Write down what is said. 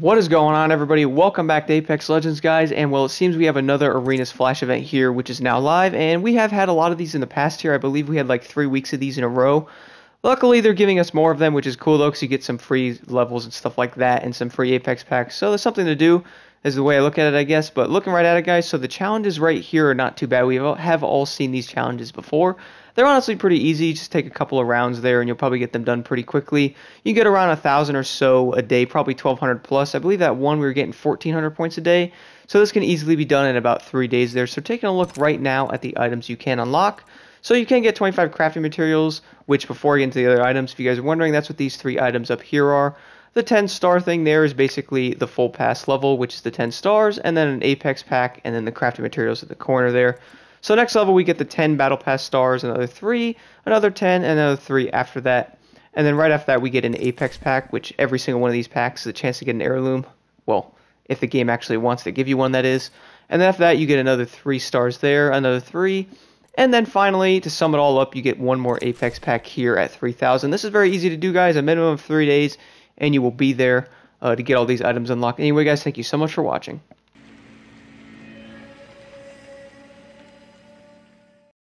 What is going on, everybody? Welcome back to Apex Legends, guys. And well, it seems we have another Arenas Flash event here, which is now live. And we have had a lot of these in the past here. I believe we had like three weeks of these in a row. Luckily, they're giving us more of them, which is cool, though, because you get some free levels and stuff like that and some free Apex packs. So there's something to do is the way I look at it, I guess. But looking right at it, guys, so the challenges right here are not too bad. We have all seen these challenges before. They're honestly pretty easy. Just take a couple of rounds there, and you'll probably get them done pretty quickly. You get around a thousand or so a day, probably 1,200 plus. I believe that one we were getting 1,400 points a day. So this can easily be done in about three days there. So taking a look right now at the items you can unlock. So you can get 25 crafting materials, which before I get into the other items, if you guys are wondering, that's what these three items up here are. The 10 star thing there is basically the full pass level, which is the 10 stars, and then an apex pack, and then the crafted materials at the corner there. So next level, we get the 10 battle pass stars, another 3, another 10, another 3 after that. And then right after that, we get an apex pack, which every single one of these packs is a chance to get an heirloom. Well, if the game actually wants to give you one, that is. And then after that, you get another 3 stars there, another 3. And then finally, to sum it all up, you get one more Apex pack here at 3,000. This is very easy to do, guys. A minimum of three days and you will be there uh, to get all these items unlocked. Anyway, guys, thank you so much for watching.